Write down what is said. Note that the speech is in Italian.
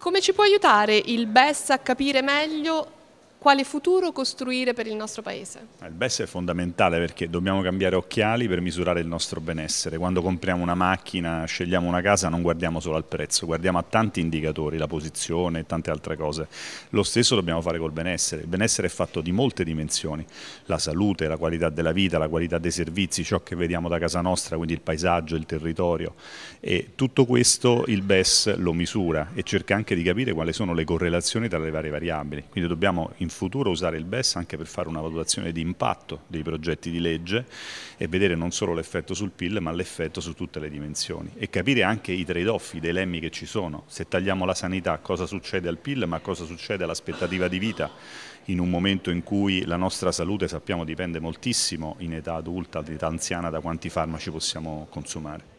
Come ci può aiutare il BES a capire meglio quale futuro costruire per il nostro paese. Il BES è fondamentale perché dobbiamo cambiare occhiali per misurare il nostro benessere. Quando compriamo una macchina, scegliamo una casa, non guardiamo solo al prezzo, guardiamo a tanti indicatori, la posizione e tante altre cose. Lo stesso dobbiamo fare col benessere. Il benessere è fatto di molte dimensioni, la salute, la qualità della vita, la qualità dei servizi, ciò che vediamo da casa nostra, quindi il paesaggio, il territorio. E tutto questo il BES lo misura e cerca anche di capire quali sono le correlazioni tra le varie variabili. Quindi dobbiamo in in futuro usare il BES anche per fare una valutazione di impatto dei progetti di legge e vedere non solo l'effetto sul PIL ma l'effetto su tutte le dimensioni e capire anche i trade-off, i dilemmi che ci sono. Se tagliamo la sanità cosa succede al PIL ma cosa succede all'aspettativa di vita in un momento in cui la nostra salute sappiamo dipende moltissimo in età adulta, in età anziana da quanti farmaci possiamo consumare.